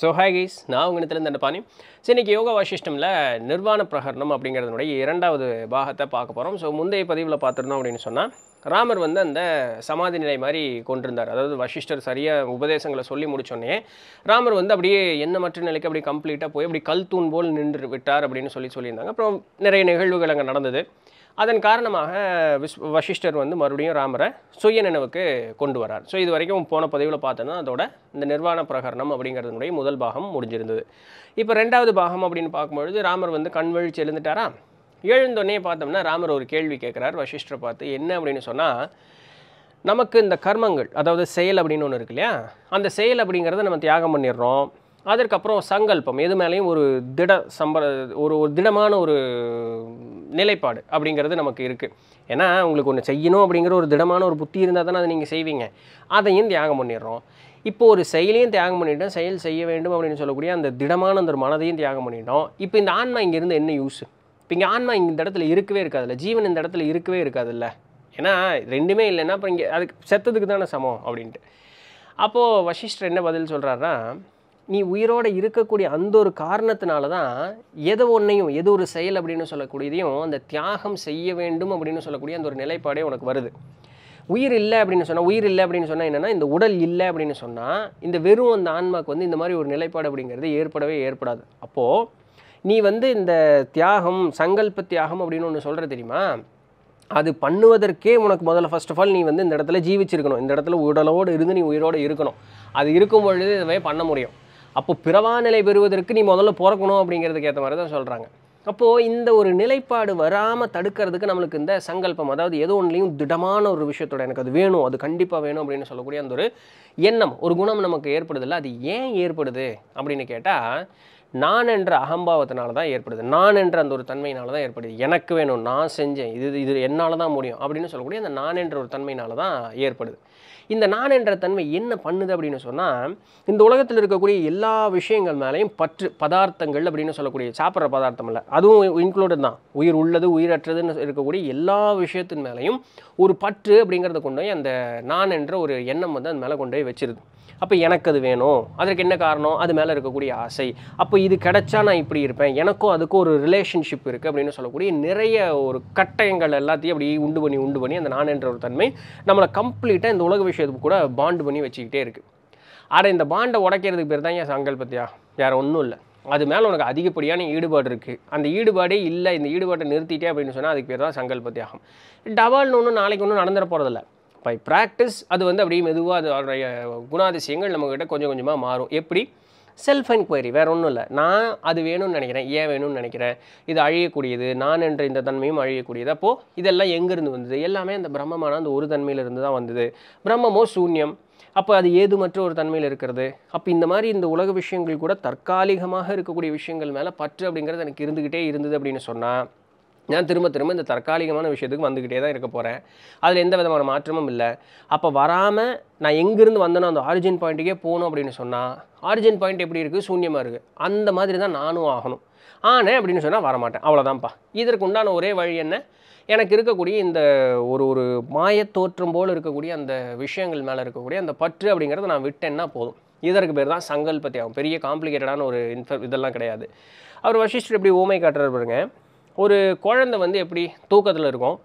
so hi guys நான் உங்கள் இடத்துல இந்த பாணி ஸோ இன்றைக்கி யோகா வாசிஷ்டமில் நிர்வாண பிரகரணம் அப்படிங்கிறதுனுடைய இரண்டாவது பாகத்தை பார்க்க போகிறோம் ஸோ முந்தைய பதிவில் பார்த்துருந்தோம் அப்படின்னு சொன்னால் ராமர் வந்து அந்த சமாதி நிலை மாதிரி கொண்டிருந்தார் அதாவது வசிஷ்டர் சரியாக உபதேசங்களை சொல்லி முடிச்சோன்னே ராமர் வந்து அப்படியே என்ன மற்ற நிலைக்கு அப்படி கம்ப்ளீட்டாக போய் அப்படி கல் தூண் போல் நின்று விட்டார் அப்படின்னு சொல்லி சொல்லியிருந்தாங்க அப்புறம் நிறைய நிகழ்வுகள் அங்கே நடந்தது அதன் காரணமாக விஸ் வசிஷ்டர் வந்து மறுபடியும் ராமரை சுய நினைவுக்கு கொண்டு வரார் ஸோ இது வரைக்கும் போன பதிவில் பார்த்தோன்னா அதோட இந்த நிர்வாண பிரகரணம் அப்படிங்கிறதுனுடைய முதல் பாகம் முடிஞ்சிருந்தது இப்போ ரெண்டாவது பாகம் அப்படின்னு பார்க்கும்பொழுது ராமர் வந்து கண்வழிச்சு எழுந்துட்டாரா எழுந்தோடனே பார்த்தோம்னா ராமர் ஒரு கேள்வி கேட்குறார் வசிஷ்டரை பார்த்து என்ன அப்படின்னு சொன்னால் நமக்கு இந்த கர்மங்கள் அதாவது செயல் அப்படின்னு ஒன்று இருக்கு இல்லையா அந்த செயல் அப்படிங்கிறத நம்ம தியாகம் பண்ணிடுறோம் அதற்கப்புறம் சங்கல்பம் எது மேலேயும் ஒரு திட சம்ப ஒரு ஒரு திடமான ஒரு நிலைப்பாடு அப்படிங்கிறது நமக்கு இருக்குது ஏன்னா உங்களுக்கு ஒன்று செய்யணும் அப்படிங்கிற ஒரு திடமான ஒரு புத்தி இருந்தால் தானே அதை நீங்கள் செய்வீங்க அதையும் தியாகம் பண்ணிடுறோம் இப்போ ஒரு செயலையும் தியாகம் பண்ணிட்டோம் செயல் செய்ய வேண்டும் அப்படின்னு சொல்லக்கூடிய அந்த திடமான அந்த மனதையும் தியாகம் பண்ணிட்டோம் இப்போ இந்த ஆன்மா இங்கேருந்து என்ன யூஸ் இப்போ இங்கே ஆன்மா இங்கே இந்த இடத்துல இருக்கவே இருக்காதுல்ல ஜீவன் இந்த இடத்துல இருக்கவே இருக்காதுல்ல ஏன்னா ரெண்டுமே இல்லைன்னா அப்புறம் இங்கே அதுக்கு செத்ததுக்கு தானே சமம் அப்படின்ட்டு அப்போது வசிஷ்டர் என்ன பதில் சொல்கிறாருன்னா நீ உயிரோடு இருக்கக்கூடிய அந்த ஒரு காரணத்தினால தான் எது ஒன்றையும் எது ஒரு செயல் அப்படின்னு சொல்லக்கூடியதையும் அந்த தியாகம் செய்ய வேண்டும் அப்படின்னு சொல்லக்கூடிய அந்த ஒரு நிலைப்பாடே உனக்கு வருது உயிர் இல்லை அப்படின்னு சொன்னால் உயிர் இல்லை அப்படின்னு சொன்னால் என்னென்னா இந்த உடல் இல்லை அப்படின்னு சொன்னால் இந்த வெறும் அந்த ஆன்மாவுக்கு வந்து இந்த மாதிரி ஒரு நிலைப்பாடு அப்படிங்கிறது ஏற்படவே ஏற்படாது அப்போது நீ வந்து இந்த தியாகம் சங்கல்ப தியாகம் அப்படின்னு ஒன்று சொல்கிற தெரியுமா அது பண்ணுவதற்கே உனக்கு முதல்ல ஃபஸ்ட் ஆஃப் ஆல் நீ வந்து இந்த இடத்துல ஜீவிச்சிருக்கணும் இந்த இடத்துல உடலோடு இருந்து நீ உயிரோடு இருக்கணும் அது இருக்கும் பொழுது இதுவே பண்ண முடியும் அப்போ பிறவா நிலை பெறுவதற்கு நீ முதல்ல பிறக்கணும் அப்படிங்கிறதுக்கு ஏற்ற மாதிரி தான் சொல்கிறாங்க அப்போது இந்த ஒரு நிலைப்பாடு வராமல் தடுக்கிறதுக்கு நம்மளுக்கு இந்த சங்கல்பம் அதாவது எது ஒன்றுலையும் திடமான ஒரு விஷயத்தோட எனக்கு அது வேணும் அது கண்டிப்பாக வேணும் அப்படின்னு சொல்லக்கூடிய அந்த ஒரு எண்ணம் ஒரு குணம் நமக்கு ஏற்படுதில்ல அது ஏன் ஏற்படுது அப்படின்னு கேட்டால் நான் என்ற அகம்பாவத்தினால தான் ஏற்படுது நான் என்ற அந்த ஒரு தன்மையினால தான் ஏற்படுது எனக்கு வேணும் நான் செஞ்சேன் இது இது என்னால் தான் முடியும் அப்படின்னு சொல்லக்கூடிய அந்த நான் என்ற ஒரு தன்மையினால தான் ஏற்படுது இந்த நான் என்ற தன்மை என்ன பண்ணுது அப்படின்னு சொன்னால் இந்த உலகத்தில் இருக்கக்கூடிய எல்லா விஷயங்கள் மேலேயும் பற்று பதார்த்தங்கள் அப்படின்னு சொல்லக்கூடிய சாப்பிட்ற பதார்த்தம் இல்லை அதுவும் இன்க்ளூடட் தான் உயிர் உள்ளது உயிரற்றதுன்னு இருக்கக்கூடிய எல்லா விஷயத்தின் மேலேயும் ஒரு பற்று அப்படிங்கிறத கொண்டு போய் அந்த நான் என்ற ஒரு எண்ணம் வந்து அது மேலே கொண்டு போய் வச்சிருது அப்போ எனக்கு அது வேணும் அதற்கு என்ன காரணம் அது மேலே இருக்கக்கூடிய ஆசை அப்போ இது கிடைச்சா நான் இப்படி இருப்பேன் எனக்கும் அதுக்கும் ஒரு ரிலேஷன்ஷிப் இருக்குது அப்படின்னு சொல்லக்கூடிய நிறைய ஒரு கட்டயங்கள் எல்லாத்தையும் அப்படி உண்டு பண்ணி உண்டு பண்ணி அந்த நான் என்ற ஒரு தன்மை நம்மளை கம்ப்ளீட்டாக இந்த உலக விஷயத்துக்கு கூட பாண்டு பண்ணி வச்சுக்கிட்டே இருக்குது ஆனால் இந்த பாண்டை உடைக்கிறதுக்கு பேர் தான் என் சங்கல்பத்தியா வேறு ஒன்றும் இல்லை அது மேலே உனக்கு அதிகப்படியான ஈடுபாடு இருக்குது அந்த ஈடுபாடே இல்லை இந்த ஈடுபாட்டை நிறுத்திட்டே அப்படின்னு சொன்னால் அதுக்கு பேர் தான் சங்கல்பத்தியாகும் டபால்னு ஒன்றும் நாளைக்கு ஒன்றும் நடந்துட போகிறதில்ல பை ப்ராக்டிஸ் அது வந்து அப்படியே மெதுவாக அது அதோடைய குணாதிசயங்கள் நம்மக்கிட்ட கொஞ்சம் கொஞ்சமாக மாறும் எப்படி செல்ஃப் என்கொயரி வேறு ஒன்றும் இல்லை நான் அது வேணும்னு நினைக்கிறேன் ஏன் வேணும்னு நினைக்கிறேன் இது அழியக்கூடியது நான் என்ற இந்த தன்மையும் அழியக்கூடியது அப்போது இதெல்லாம் எங்கேருந்து வந்தது எல்லாமே அந்த பிரம்மமான அந்த ஒரு தன்மையிலிருந்து தான் வந்தது பிரம்மமோ சூன்யம் அப்போ அது ஏது மற்ற ஒரு தன்மையில் இருக்கிறது அப்போ இந்த மாதிரி இந்த உலக விஷயங்கள் கூட தற்காலிகமாக இருக்கக்கூடிய விஷயங்கள் மேலே பற்று அப்படிங்கிறது எனக்கு இருந்துக்கிட்டே இருந்தது அப்படின்னு சொன்னால் நான் திரும்ப திரும்ப இந்த தற்காலிகமான விஷயத்துக்கு வந்துக்கிட்டே தான் இருக்க போகிறேன் அதில் எந்த விதமான மாற்றமும் இல்லை அப்போ வராமல் நான் எங்கேருந்து வந்தேனோ அந்த ஆரிஜின் பாயிண்ட்டுக்கே போகணும் அப்படின்னு சொன்னால் ஆரிஜின் பாயிண்ட் எப்படி இருக்குது சூன்யமாக இருக்குது அந்த மாதிரி தான் நானும் ஆகணும் ஆனேன் அப்படின்னு சொன்னால் வரமாட்டேன் அவ்வளோதான்ப்பா இதற்கு உண்டான ஒரே வழி என்ன எனக்கு இருக்கக்கூடிய இந்த ஒரு ஒரு மாயத்தோற்றம் போல் இருக்கக்கூடிய அந்த விஷயங்கள் மேலே இருக்கக்கூடிய அந்த பற்று அப்படிங்கிறத நான் விட்டேன்னா போதும் இதற்கு பேர் தான் சங்கல்பத்தி ஆகும் பெரிய காம்ப்ளிகேட்டடான ஒரு இன்ஃபர் இதெல்லாம் கிடையாது அவர் வசிஷ்டர் எப்படி ஓமை காட்டுறாரு பாருங்கள் ஒரு குழந்தை வந்து எப்படி தூக்கத்தில் இருக்கும்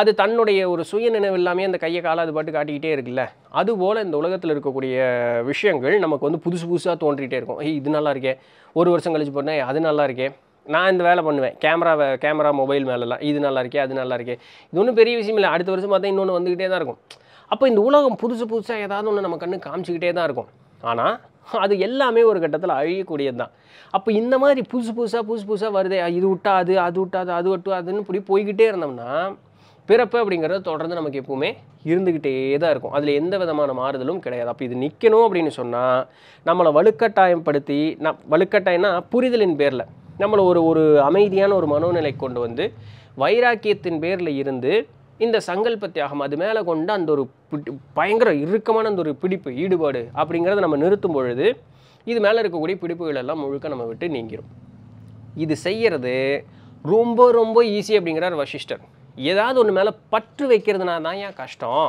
அது தன்னுடைய ஒரு சுய நினைவு இல்லாமல் அந்த கையை காலம் அது பாட்டு காட்டிக்கிட்டே இருக்குல்ல அதுபோல் இந்த உலகத்தில் இருக்கக்கூடிய விஷயங்கள் நமக்கு வந்து புதுசு புதுசாக தோன்றிகிட்டே இருக்கும் ஏய் இது நல்லா இருக்கே ஒரு வருஷம் கழிச்சு போனேன் அது நல்லா இருக்கே நான் இந்த வேலை பண்ணுவேன் கேமரா கேமரா மொபைல் மேலெலாம் இது நல்லா இருக்கே அது நல்லா இருக்கே இது ஒன்றும் பெரிய விஷயம் இல்லை அடுத்த வருஷம் பார்த்தா இன்னொன்று வந்துக்கிட்டே தான் இருக்கும் அப்போ இந்த உலகம் புதுசு புதுசாக ஏதாவது ஒன்று நம்ம கண்ணு காமிச்சிக்கிட்டே தான் இருக்கும் ஆனால் அது எல்லாமே ஒரு கட்டத்தில் அழியக்கூடியது தான் அப்போ இந்த மாதிரி புதுசு புதுசாக புதுசு புதுசாக வருது இது விட்டா அது அது விட்டாது அது விட்டு அதுன்னு இப்படி போய்கிட்டே இருந்தோம்னா பிறப்பு அப்படிங்கிறது தொடர்ந்து நமக்கு எப்பவுமே இருந்துக்கிட்டே தான் இருக்கும் அதில் எந்த விதமான மாறுதலும் கிடையாது அப்போ இது நிற்கணும் அப்படின்னு சொன்னால் நம்மளை வலுக்கட்டாயப்படுத்தி ந வலுக்கட்டாயம்னா புரிதலின் பேரில் நம்மளை ஒரு ஒரு அமைதியான ஒரு மனோநிலை கொண்டு வந்து வைராக்கியத்தின் பேரில் இருந்து இந்த சங்கல்ப தியாகம் அது மேலே கொண்ட அந்த ஒரு பயங்கர இறுக்கமான அந்த ஒரு பிடிப்பு ஈடுபாடு அப்படிங்கிறத நம்ம நிறுத்தும் பொழுது இது மேலே இருக்கக்கூடிய பிடிப்புகள் எல்லாம் முழுக்க நம்ம விட்டு நீங்கிடும் இது செய்கிறது ரொம்ப ரொம்ப ஈஸி அப்படிங்கிறார் வசிஷ்டர் ஏதாவது ஒன்று மேலே பற்று வைக்கிறதுனா தான் ஏன் கஷ்டம்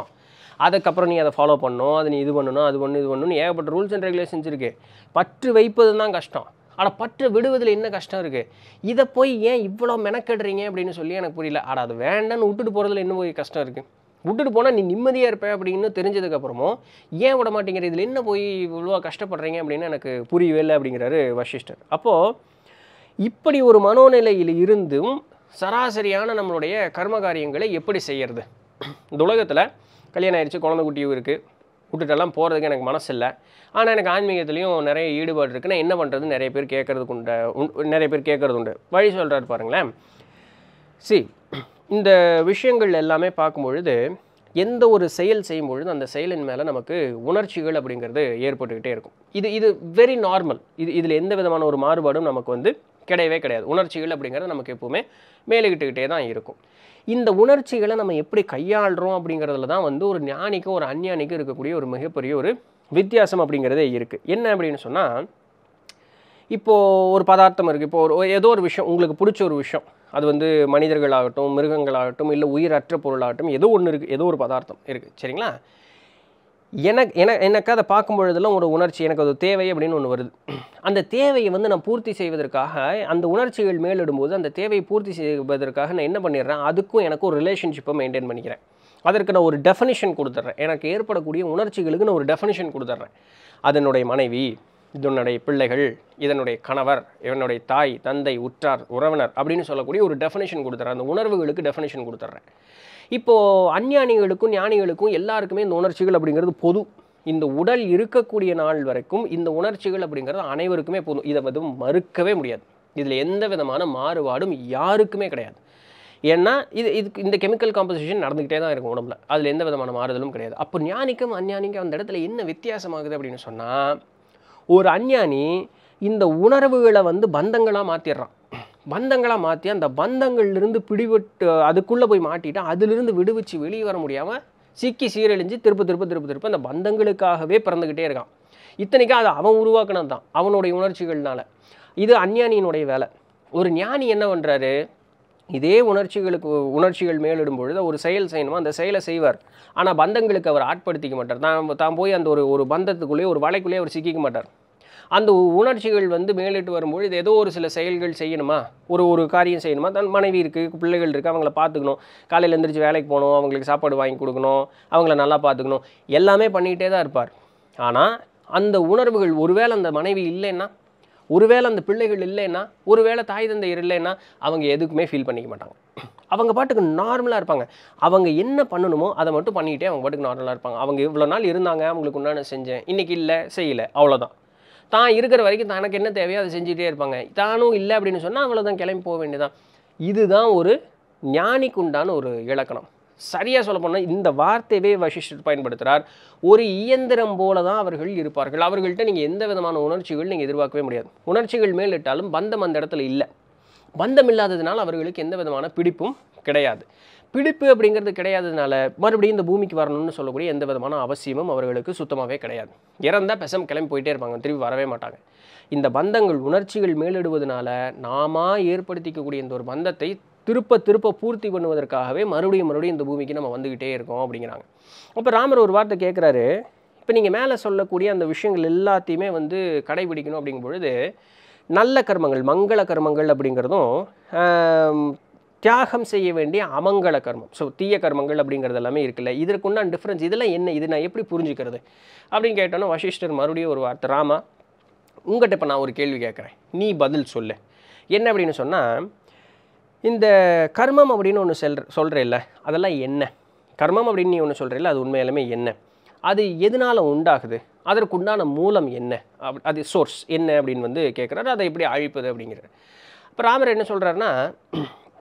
அதுக்கப்புறம் நீ அதை ஃபாலோ பண்ணணும் அதை நீ இது பண்ணணும் அது பண்ணணும் இது பண்ணணும் ஏகப்பட்ட ரூல்ஸ் அண்ட் ரெகுலேஷன்ஸ் இருக்குது பற்று வைப்பது தான் கஷ்டம் ஆனால் பற்று விடுவதில் என்ன கஷ்டம் இருக்குது இதை போய் ஏன் இவ்வளோ மெனக்கெடுறீங்க அப்படின்னு சொல்லி எனக்கு புரியல ஆனால் அது வேண்டான்னு விட்டுட்டு போகிறதுல இன்னும் போய் கஷ்டம் இருக்குது விட்டுட்டு போனால் நீ நிம்மதியாக இருப்பேன் அப்படின்னு தெரிஞ்சதுக்கப்புறமும் ஏன் விட மாட்டேங்கிற இதில் என்ன போய் இவ்வளோ கஷ்டப்படுறீங்க அப்படின்னு எனக்கு புரியவே இல்லை அப்படிங்கிறாரு வசிஷ்டர் அப்போது இப்படி ஒரு மனோநிலையில் இருந்தும் சராசரியான நம்மளுடைய கர்ம காரியங்களை எப்படி செய்கிறது இந்த உலகத்தில் கல்யாணம் ஆயிடுச்சு குழந்தை குட்டியும் இருக்குது விட்டுட்டெல்லாம் போகிறதுக்கு எனக்கு மனசு இல்லை ஆனால் எனக்கு ஆன்மீகத்துலேயும் நிறைய ஈடுபாடு இருக்குது நான் என்ன பண்ணுறது நிறைய பேர் கேட்குறதுக்கு உண்டு நிறைய பேர் கேட்குறது உண்டு வழி சொல்கிறாரு பாருங்களேன் சி இந்த விஷயங்கள் எல்லாமே பார்க்கும்பொழுது எந்த ஒரு செயல் செய்யும் பொழுது அந்த செயலின் மேலே நமக்கு உணர்ச்சிகள் அப்படிங்கிறது ஏற்பட்டுக்கிட்டே இருக்கும் இது இது வெரி நார்மல் இது இதில் எந்த விதமான ஒரு மாறுபாடும் நமக்கு வந்து கிடையவே கிடையாது உணர்ச்சிகள் அப்படிங்கிறது நமக்கு எப்போவுமே மேலுகிட்டுக்கிட்டே தான் இருக்கும் இந்த உணர்ச்சிகளை நம்ம எப்படி கையாளுறோம் அப்படிங்கிறதுல தான் வந்து ஒரு ஞானிக்கும் ஒரு அஞ்ஞானிக்கும் இருக்கக்கூடிய ஒரு மிகப்பெரிய ஒரு வித்தியாசம் அப்படிங்கிறதே இருக்குது என்ன அப்படின்னு சொன்னால் இப்போது ஒரு பதார்த்தம் இருக்குது இப்போது ஒரு ஏதோ ஒரு விஷயம் உங்களுக்கு பிடிச்ச ஒரு விஷயம் அது வந்து மனிதர்களாகட்டும் மிருகங்களாகட்டும் இல்லை உயிரற்ற பொருளாகட்டும் ஏதோ ஒன்று இருக்குது ஏதோ ஒரு பதார்த்தம் இருக்குது சரிங்களா எனக்கு என எனக்கு அதை பார்க்கும்பொழுதெல்லாம் ஒரு உணர்ச்சி எனக்கு அது தேவை அப்படின்னு ஒன்று வருது அந்த தேவையை வந்து நான் பூர்த்தி செய்வதற்காக அந்த உணர்ச்சிகள் மேலிடும்போது அந்த தேவையை பூர்த்தி செய்வதற்காக நான் என்ன பண்ணிடுறேன் அதுக்கும் எனக்கும் ரிலேஷன்ஷிப்பை மெயின்டைன் பண்ணிக்கிறேன் அதற்கு நான் ஒரு டெஃபனிஷன் கொடுத்துட்றேன் எனக்கு ஏற்படக்கூடிய உணர்ச்சிகளுக்கு நான் ஒரு டெஃபினிஷன் கொடுத்துட்றேன் அதனுடைய மனைவி இதனுடைய பிள்ளைகள் இதனுடைய கணவர் இவனுடைய தாய் தந்தை உற்றார் உறவினர் அப்படின்னு சொல்லக்கூடிய ஒரு டெஃபினேஷன் கொடுத்துட்றேன் அந்த உணர்வுகளுக்கு டெஃபினேஷன் கொடுத்துட்றேன் இப்போது அஞ்ஞானிகளுக்கும் ஞானிகளுக்கும் எல்லாருக்குமே இந்த உணர்ச்சிகள் அப்படிங்கிறது பொது இந்த உடல் இருக்கக்கூடிய நாள் வரைக்கும் இந்த உணர்ச்சிகள் அப்படிங்கிறது அனைவருக்குமே போதும் இதை வந்து மறுக்கவே முடியாது இதில் எந்த விதமான மாறுபாடும் யாருக்குமே கிடையாது ஏன்னா இது இதுக்கு இந்த கெமிக்கல் காம்பசிஷன் நடந்துக்கிட்டே தான் இருக்கும் உடம்புல அதில் எந்த விதமான மாறுதலும் கிடையாது அப்போ ஞானிக்கும் அஞ்ஞானிக்கும் அந்த இடத்துல என்ன வித்தியாசமாகுது அப்படின்னு சொன்னால் ஒரு அஞ்ஞானி இந்த உணர்வுகளை வந்து பந்தங்களாக மாற்றிடுறான் பந்தங்களாக மாற்றி அந்த பந்தங்கள்லேருந்து பிடிபட்டு அதுக்குள்ளே போய் மாட்டிட்டு அதுலேருந்து விடுவிச்சு வெளியே வர முடியாமல் சிக்கி சீரழிஞ்சு திருப்ப திருப்ப திருப்ப திருப்ப அந்த பந்தங்களுக்காகவே பிறந்துக்கிட்டே இருக்கான் இத்தனைக்கும் அதை அவன் உருவாக்கினது தான் அவனுடைய உணர்ச்சிகள்னால் இது அஞ்ஞானியினுடைய வேலை ஒரு ஞானி என்ன பண்ணுறாரு இதே உணர்ச்சிகளுக்கு உணர்ச்சிகள் மேலிடும் பொழுது ஒரு செயல் செய்யணுமோ அந்த செயலை செய்வார் ஆனால் பந்தங்களுக்கு அவர் ஆட்படுத்திக்க மாட்டார் தான் தான் போய் அந்த ஒரு ஒரு பந்தத்துக்குள்ளேயே ஒரு வலைக்குள்ளேயே அவர் சிக்கிக்க மாட்டார் அந்த உணர்ச்சிகள் வந்து மேலிட்டு வரும்பொழுது ஏதோ ஒரு சில செயல்கள் செய்யணுமா ஒரு ஒரு காரியம் செய்யணுமா தன் மனைவி இருக்குது பிள்ளைகள் இருக்குது அவங்கள பார்த்துக்கணும் காலையில் எழுந்திரிச்சு வேலைக்கு போகணும் அவங்களுக்கு சாப்பாடு வாங்கி கொடுக்கணும் அவங்கள நல்லா பார்த்துக்கணும் எல்லாமே பண்ணிகிட்டே தான் இருப்பார் ஆனால் அந்த உணர்வுகள் ஒருவேளை அந்த மனைவி இல்லைன்னா ஒருவேளை அந்த பிள்ளைகள் இல்லைன்னா ஒருவேளை தாய் தந்தையர் இல்லைன்னா அவங்க எதுக்குமே ஃபீல் பண்ணிக்க மாட்டாங்க அவங்க பாட்டுக்கு நார்மலாக இருப்பாங்க அவங்க என்ன பண்ணணுமோ அதை மட்டும் பண்ணிக்கிட்டே அவங்க பாட்டுக்கு நார்மலாக இருப்பாங்க அவங்க இவ்வளோ நாள் இருந்தாங்க அவங்களுக்கு உண்டான செஞ்சேன் இன்றைக்கி இல்லை செய்யலை அவ்வளோதான் தான் இருக்கிற வரைக்கும் தனக்கு என்ன தேவையோ அதை செஞ்சுட்டே இருப்பாங்க தானும் இல்லை அப்படின்னு சொன்னால் அவ்வளோதான் கிளம்பி போக வேண்டியதான் இதுதான் ஒரு ஞானிக்குண்டான ஒரு இலக்கணம் சரியாக சொல்ல போனால் இந்த வார்த்தையவே வசிஷ்டர் பயன்படுத்துகிறார் ஒரு இயந்திரம் போல தான் அவர்கள் இருப்பார்கள் அவர்கள்ட்ட நீங்கள் எந்த விதமான உணர்ச்சிகள் நீங்கள் எதிர்பார்க்கவே முடியாது உணர்ச்சிகள் மேலிட்டாலும் பந்தம் அந்த இடத்துல இல்லை பந்தம் இல்லாததுனால அவர்களுக்கு எந்த விதமான பிடிப்பும் கிடையாது பிடிப்பு அப்படிங்கிறது கிடையாததுனால மறுபடியும் இந்த பூமிக்கு வரணும்னு சொல்லக்கூடிய எந்த விதமான அவசியமும் அவர்களுக்கு சுத்தமாகவே கிடையாது இறந்தால் பெசம் கிளம்பி போயிட்டே இருப்பாங்க திரும்பி வரவே மாட்டாங்க இந்த பந்தங்கள் உணர்ச்சிகள் மேலிடுவதனால நாம ஏற்படுத்திக்கக்கூடிய இந்த ஒரு பந்தத்தை திருப்ப திருப்ப பூர்த்தி பண்ணுவதற்காகவே மறுபடியும் மறுபடியும் இந்த பூமிக்கு நம்ம வந்துக்கிட்டே இருக்கோம் அப்படிங்கிறாங்க அப்போ ராமர் ஒரு வார்த்தை கேட்குறாரு இப்போ நீங்கள் மேலே சொல்லக்கூடிய அந்த விஷயங்கள் எல்லாத்தையுமே வந்து கடைபிடிக்கணும் அப்படிங்கும் பொழுது நல்ல கர்மங்கள் மங்கள கர்மங்கள் அப்படிங்கிறதும் தியாகம் செய்ய வேண்டிய அமங்கல கர்மம் ஸோ தீய கர்மங்கள் அப்படிங்கிறது எல்லாமே இருக்குல்ல இதற்குண்டான டிஃப்ரென்ஸ் இதெல்லாம் என்ன இது நான் எப்படி புரிஞ்சுக்கிறது அப்படின்னு கேட்டோன்னா வசிஷ்டர் மறுபடியும் ஒரு வார்த்தை ராமா உங்கள்கிட்ட இப்போ நான் ஒரு கேள்வி கேட்குறேன் நீ பதில் சொல்லு என்ன அப்படின்னு சொன்னால் இந்த கர்மம் அப்படின்னு ஒன்று செல் சொல்கிறேல்ல அதெல்லாம் என்ன கர்மம் அப்படின்னு நீ ஒன்று சொல்கிறேல்ல அது உண்மையிலுமே என்ன அது எதனால் உண்டாகுது அதற்குண்டான மூலம் என்ன அப் அது சோர்ஸ் என்ன அப்படின்னு வந்து கேட்குறாரு அதை எப்படி அழிப்பது அப்படிங்கிறார் அப்போ ராமர் என்ன சொல்கிறாருன்னா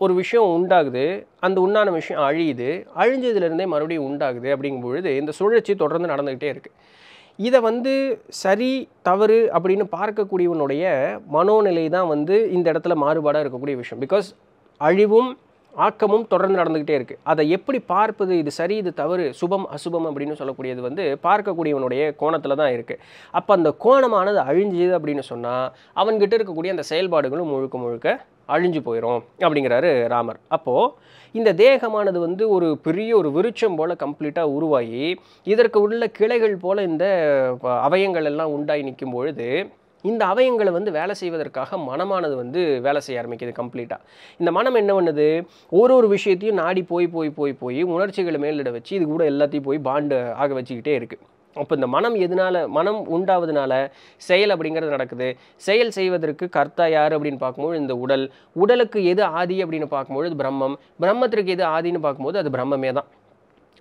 ஒரு விஷயம் உண்டாகுது அந்த உண்டான விஷயம் அழியுது அழிஞ்சதுலேருந்தே மறுபடியும் உண்டாகுது அப்படிங்கும் பொழுது இந்த சுழற்சி தொடர்ந்து நடந்துக்கிட்டே இருக்குது இதை வந்து சரி தவறு அப்படின்னு பார்க்கக்கூடியவனுடைய மனோநிலை தான் வந்து இந்த இடத்துல மாறுபாடாக இருக்கக்கூடிய விஷயம் பிகாஸ் அழிவும் ஆக்கமும் தொடர்ந்து நடந்துக்கிட்டே இருக்குது அதை எப்படி பார்ப்பது இது சரி இது தவறு சுபம் அசுபம் அப்படின்னு சொல்லக்கூடியது வந்து பார்க்கக்கூடியவனுடைய கோணத்தில் தான் இருக்குது அப்போ அந்த கோணமானது அழிஞ்சுது அப்படின்னு சொன்னால் அவன்கிட்ட இருக்கக்கூடிய அந்த செயல்பாடுகளும் முழுக்க முழுக்க அழிஞ்சு போயிடும் அப்படிங்கிறாரு ராமர் அப்போது இந்த தேகமானது வந்து ஒரு பெரிய ஒரு விருட்சம் போல் கம்ப்ளீட்டாக உருவாகி இதற்கு உள்ள கிளைகள் போல் இந்த அவயங்கள் எல்லாம் உண்டாகி நிற்கும் பொழுது இந்த அவயங்களை வந்து வேலை செய்வதற்காக மனமானது வந்து வேலை செய்ய ஆரம்பிக்குது கம்ப்ளீட்டாக இந்த மனம் என்ன பண்ணுது ஒரு ஒரு விஷயத்தையும் நாடி போய் போய் போய் போய் உணர்ச்சிகளை மேலிட வச்சு இது கூட எல்லாத்தையும் போய் பாண்டு ஆக வச்சுக்கிட்டே இருக்குது அப்போ இந்த மனம் எதனால மனம் உண்டாவதுனால செயல் அப்படிங்கிறது நடக்குது செயல் செய்வதற்கு கர்த்தா யார் அப்படின்னு பார்க்கும்போது இந்த உடல் உடலுக்கு எது ஆதி அப்படின்னு பார்க்கும்போது பிரம்மம் பிரம்மத்திற்கு எது ஆதின்னு பார்க்கும்போது அது பிரம்மமே தான்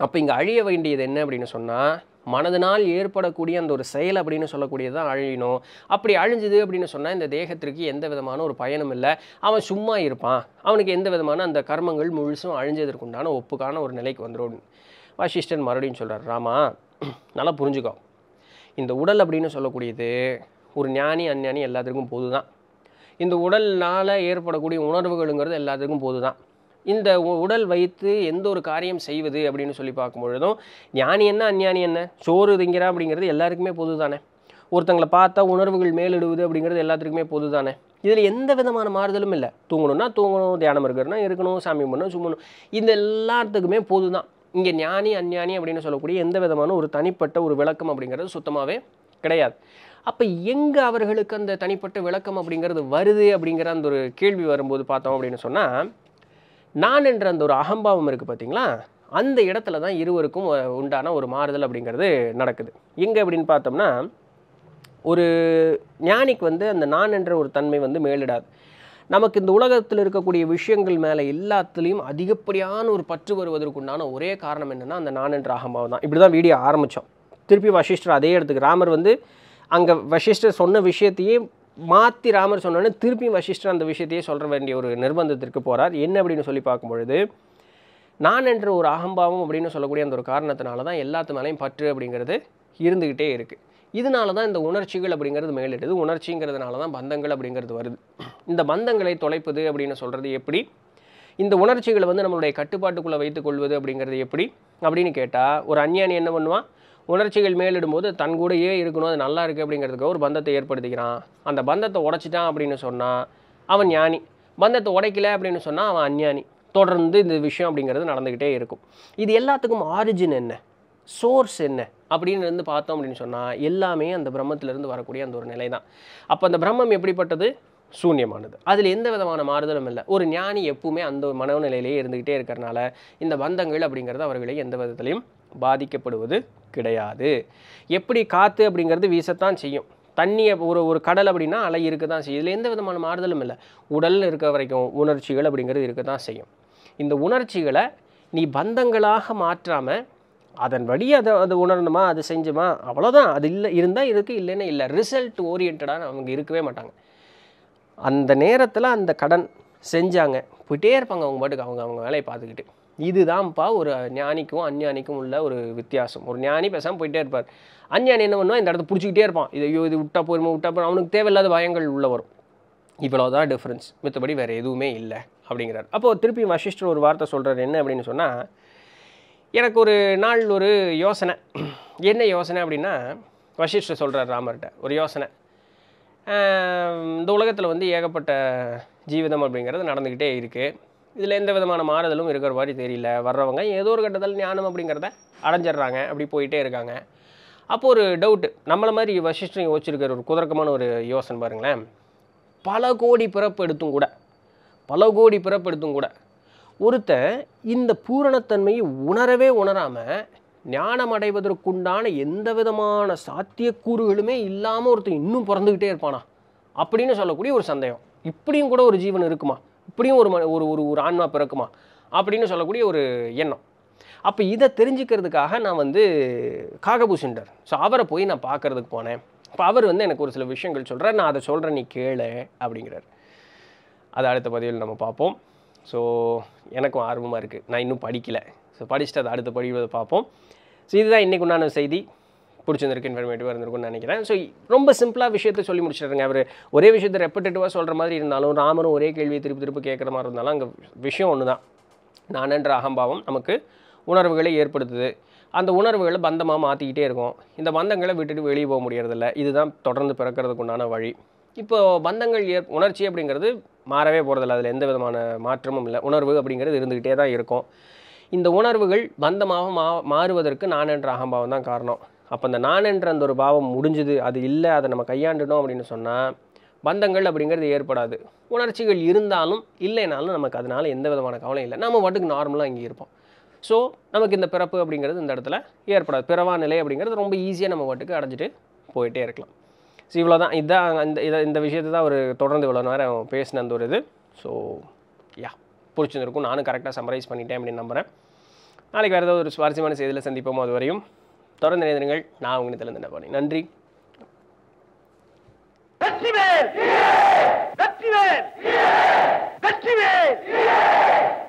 அப்போ இங்கே அழிய வேண்டியது என்ன அப்படின்னு சொன்னால் மனதினால் ஏற்படக்கூடிய அந்த ஒரு செயல் அப்படின்னு சொல்லக்கூடியதான் அழியணும் அப்படி அழிஞ்சுது அப்படின்னு சொன்னால் இந்த தேகத்திற்கு எந்த விதமான ஒரு பயனும் இல்லை அவன் சும்மா இருப்பான் அவனுக்கு எந்த விதமான அந்த கர்மங்கள் முழுசும் அழிஞ்சதற்குண்டான ஒப்புக்கான ஒரு நிலைக்கு வந்துடும் வசிஷ்டன் மறுபடியும் சொல்கிறார் ராமா நல்லா புரிஞ்சுக்கோ இந்த உடல் அப்படின்னு சொல்லக்கூடியது ஒரு ஞானி அஞ்ஞானி எல்லாத்துக்கும் பொது தான் இந்த உடல்னால் ஏற்படக்கூடிய உணர்வுகளுங்கிறது எல்லாத்துக்கும் பொது தான் இந்த உடல் வைத்து எந்த ஒரு காரியம் செய்வது அப்படின்னு சொல்லி பார்க்கும் பொழுதும் ஞானி என்ன அஞ்ஞானி என்ன சோறு திங்கிறா அப்படிங்கிறது எல்லாருக்குமே பொது தானே ஒருத்தங்களை பார்த்தா உணர்வுகள் மேலிடுவது அப்படிங்கிறது எல்லாத்துக்குமே பொது தானே இதில் எந்த விதமான மாறுதலும் இல்லை தூங்கணும்னா தூங்கணும் தியானம் இருக்கிறனா இருக்கணும் சாமி பண்ணணும் சும்மணும் இந்த எல்லாத்துக்குமே பொது தான் இங்கே ஞானி அஞ்ஞானி அப்படின்னு சொல்லக்கூடிய எந்த விதமான ஒரு தனிப்பட்ட ஒரு விளக்கம் அப்படிங்கிறது சுத்தமாகவே கிடையாது அப்போ எங்கே அவர்களுக்கு அந்த தனிப்பட்ட விளக்கம் அப்படிங்கிறது வருது அப்படிங்கிற அந்த ஒரு கேள்வி வரும்போது பார்த்தோம் அப்படின்னு சொன்னால் நான் என்ற அந்த ஒரு அகம்பாவம் இருக்குது பார்த்தீங்களா அந்த இடத்துல தான் இருவருக்கும் உண்டான ஒரு மாறுதல் அப்படிங்கிறது நடக்குது எங்கே அப்படின்னு பார்த்தோம்னா ஒரு ஞானிக்கு வந்து அந்த நான் என்ற ஒரு தன்மை வந்து மேலிடாது நமக்கு இந்த உலகத்தில் இருக்கக்கூடிய விஷயங்கள் மேலே எல்லாத்துலேயும் அதிகப்படியான ஒரு பற்று வருவதற்குண்டான ஒரே காரணம் என்னென்னா அந்த நான் என்ற அகம்பாவம் தான் இப்படி தான் வீடியோ ஆரம்பித்தோம் திருப்பி வசிஷ்டர் அதே இடத்துக்கு ராமர் வந்து அங்கே வசிஷ்டர் சொன்ன விஷயத்தையே மாற்றி ராமர் சொன்னோன்னே திருப்பியும் வசிஷ்டர் அந்த விஷயத்தையே சொல்ல வேண்டிய ஒரு நிர்பந்தத்திற்கு போகிறார் என்ன அப்படின்னு சொல்லி பார்க்கும்பொழுது நான் என்ற ஒரு அகம்பாவம் அப்படின்னு சொல்லக்கூடிய அந்த ஒரு காரணத்தினால தான் எல்லாத்து மேலேயும் பற்று அப்படிங்கிறது இருந்துக்கிட்டே இருக்குது இதனால தான் இந்த உணர்ச்சிகள் அப்படிங்கிறது மேலிடுது உணர்ச்சிங்கிறதுனால தான் பந்தங்கள் அப்படிங்கிறது வருது இந்த பந்தங்களை தொலைப்பது அப்படின்னு சொல்கிறது எப்படி இந்த உணர்ச்சிகளை வந்து நம்மளுடைய கட்டுப்பாட்டுக்குள்ளே வைத்துக்கொள்வது அப்படிங்கிறது எப்படி அப்படின்னு கேட்டால் ஒரு அஞ்ஞானி என்ன பண்ணுவான் உணர்ச்சிகள் மேலிடும்போது தன் கூடயே இருக்கணும் அது நல்லா இருக்குது அப்படிங்கிறதுக்கு ஒரு பந்தத்தை ஏற்படுத்திக்கிறான் அந்த பந்தத்தை உடைச்சிட்டான் அப்படின்னு சொன்னால் அவன் ஞானி பந்தத்தை உடைக்கல அப்படின்னு சொன்னால் அவன் அஞ்ஞானி தொடர்ந்து இந்த விஷயம் அப்படிங்கிறது நடந்துக்கிட்டே இருக்கும் இது எல்லாத்துக்கும் ஆரிஜின் என்ன சோர்ஸ் என்ன அப்படின்னு இருந்து பார்த்தோம் அப்படின்னு சொன்னால் எல்லாமே அந்த பிரம்மத்திலேருந்து வரக்கூடிய அந்த ஒரு நிலை தான் அப்போ அந்த பிரம்மம் எப்படிப்பட்டது சூன்யமானது அதில் எந்த விதமான மாறுதலும் இல்லை ஒரு ஞானி எப்பவுமே அந்த மனநிலையிலேயே இருந்துக்கிட்டே இருக்கிறனால இந்த பந்தங்கள் அப்படிங்கிறது அவர்களை எந்த விதத்துலையும் பாதிக்கப்படுவது கிடையாது எப்படி காற்று அப்படிங்கிறது வீசத்தான் செய்யும் தண்ணியை ஒரு ஒரு கடல் அப்படின்னா அலை இருக்க தான் செய்யும் இதில் எந்த விதமான மாறுதலும் இல்லை உடலில் இருக்க வரைக்கும் உணர்ச்சிகள் அப்படிங்கிறது இருக்க தான் செய்யும் இந்த உணர்ச்சிகளை நீ பந்தங்களாக மாற்றாமல் அதன் வழி அதை அது உணரணுமா அது செஞ்சுமா அவ்வளோதான் அது இல்லை இருந்தால் இருக்குது இல்லைன்னு இல்லை ரிசல்ட் ஓரியன்டாக அவங்க இருக்கவே மாட்டாங்க அந்த நேரத்தில் அந்த கடன் செஞ்சாங்க போயிட்டே இருப்பாங்க அவங்க பாட்டுக்கு அவங்க அவங்க வேலையை பார்த்துக்கிட்டு இதுதான்ப்பா ஒரு ஞானிக்கும் அஞ்ஞானிக்கும் உள்ள ஒரு வித்தியாசம் ஒரு ஞானி பேசாமல் போயிட்டே இருப்பார் அஞ்ஞானி என்ன பண்ணுவான் இந்த இடத்த பிடிச்சிக்கிட்டே இருப்பான் இது ஐயோ இது விட்டா போயிருமோ விட்டா போயிடும் அவனுக்கு தேவையில்லாத பயங்கள் உள்ளே வரும் இவ்வளோதான் டிஃப்ரென்ஸ் மித்தபடி வேறு எதுவுமே இல்லை அப்படிங்கிறார் அப்போது திருப்பி வசிஷ்டர் ஒரு வார்த்தை சொல்கிறார் என்ன அப்படின்னு சொன்னால் எனக்கு ஒரு நாள் ஒரு யோசனை என்ன யோசனை அப்படின்னா வசிஷ்டர் சொல்கிறார் ராமர்கிட்ட ஒரு யோசனை இந்த உலகத்தில் வந்து ஏகப்பட்ட ஜீவிதம் அப்படிங்கிறது நடந்துக்கிட்டே இருக்குது இதில் எந்த விதமான மாறுதலும் இருக்கிற மாதிரி தெரியல வர்றவங்க ஏதோ ஒரு கட்டத்தில் ஞானம் அப்படிங்கிறத அடைஞ்சிடுறாங்க அப்படி போயிட்டே இருக்காங்க அப்போது ஒரு டவுட்டு நம்மளை மாதிரி வசிஷ்டம் யோசிச்சிருக்கிற ஒரு குதர்க்கமான ஒரு யோசனை பாருங்களேன் பல கோடி பிறப்பு எடுத்தும் கூட பல கோடி பிறப்பு எடுத்தும் கூட ஒருத்தன் இந்த பூரணத்தன்மையை உணரவே உணராமல் ஞானம் அடைவதற்குண்டான எந்த விதமான சாத்தியக்கூறுகளுமே இல்லாமல் ஒருத்தன் இன்னும் பிறந்துக்கிட்டே இருப்பானா அப்படின்னு சொல்லக்கூடிய ஒரு சந்தேகம் இப்படியும் கூட ஒரு ஜீவன் இருக்குமா இப்படியும் ஒரு ஒரு ஒரு ஒரு ஆன்மா பிறக்குமா அப்படின்னு சொல்லக்கூடிய ஒரு எண்ணம் அப்போ இதை தெரிஞ்சுக்கிறதுக்காக நான் வந்து காகபூ ஸோ அவரை போய் நான் பார்க்குறதுக்கு போனேன் இப்போ அவர் வந்து எனக்கு ஒரு சில விஷயங்கள் சொல்கிறார் நான் அதை சொல்கிறேன் நீ கேளு அப்படிங்கிறார் அதை அடுத்த பதிவில் நம்ம பார்ப்போம் ஸோ எனக்கும் ஆர்வமாக இருக்குது நான் இன்னும் படிக்கலை ஸோ படிச்சுட்டு அதை அடுத்த படிவதை பார்ப்போம் ஸோ இதுதான் இன்றைக்கு உண்டான செய்தி பிடிச்சிருந்திருக்கு இன்ஃபர்மேட்டிவாக இருந்திருக்கும்னு நினைக்கிறேன் ஸோ ரொம்ப சிம்பிளாக விஷயத்தை சொல்லி முடிச்சிடுறேங்க அவர் ஒரே விஷயத்தை ரெப்பட்டேட்டிவாக சொல்கிற மாதிரி இருந்தாலும் ராமரும் ஒரே கேள்வியை திருப்பி திருப்பி கேட்குற மாதிரி இருந்தாலும் அங்கே விஷயம் ஒன்று தான் நானன்ற அகம்பாவம் நமக்கு உணர்வுகளை ஏற்படுத்துது அந்த உணர்வுகளை பந்தமாக மாற்றிக்கிட்டே இருக்கும் இந்த பந்தங்களை விட்டுட்டு வெளியே போக முடியறதில்ல இதுதான் தொடர்ந்து பிறக்கிறதுக்கு உண்டான வழி இப்போது பந்தங்கள் ஏ உணர்ச்சி அப்படிங்கிறது மாறவே போகிறதில்ல அதில் எந்த விதமான மாற்றமும் இல்லை உணர்வு அப்படிங்கிறது இருந்துக்கிட்டே தான் இருக்கும் இந்த உணர்வுகள் பந்தமாக மா மாறுவதற்கு நான் என்ற அகம்பாவம் தான் காரணம் அப்போ அந்த நான் என்ற அந்த ஒரு பாவம் முடிஞ்சுது அது இல்லை அதை நம்ம கையாண்டுனோம் அப்படின்னு சொன்னால் பந்தங்கள் அப்படிங்கிறது ஏற்படாது உணர்ச்சிகள் இருந்தாலும் இல்லைனாலும் நமக்கு அதனால் எந்த விதமான கவலையும் இல்லை நம்ம வாட்டுக்கு நார்மலாக இங்கே இருப்போம் ஸோ நமக்கு இந்த பிறப்பு அப்படிங்கிறது இந்த இடத்துல ஏற்படாது பிறவா நிலை அப்படிங்கிறது ரொம்ப ஈஸியாக நம்ம வாட்டுக்கு அடைஞ்சிட்டு போயிட்டே இருக்கலாம் ஸோ இவ்வளோ தான் இதான் இந்த இதை இந்த விஷயத்தை தான் அவர் தொடர்ந்து இவ்வளோ நேரம் பேசின அந்த ஒரு இது ஸோ யா பிடிச்சிருந்துருக்கும் நானும் கரெக்டாக சம்மரைஸ் பண்ணிட்டேன் அப்படின்னு நம்புகிறேன் நாளைக்கு வேறு ஏதாவது ஒரு சுவாரஸ்யமான செய்தியில் சந்திப்போம் அது வரையும் தொடர்ந்து நினைந்திருங்கள் நான் உங்களுக்கு தெரிந்து என்ன நன்றி வெற்றிவேல் வெற்றிவேல் வெற்றிவேல்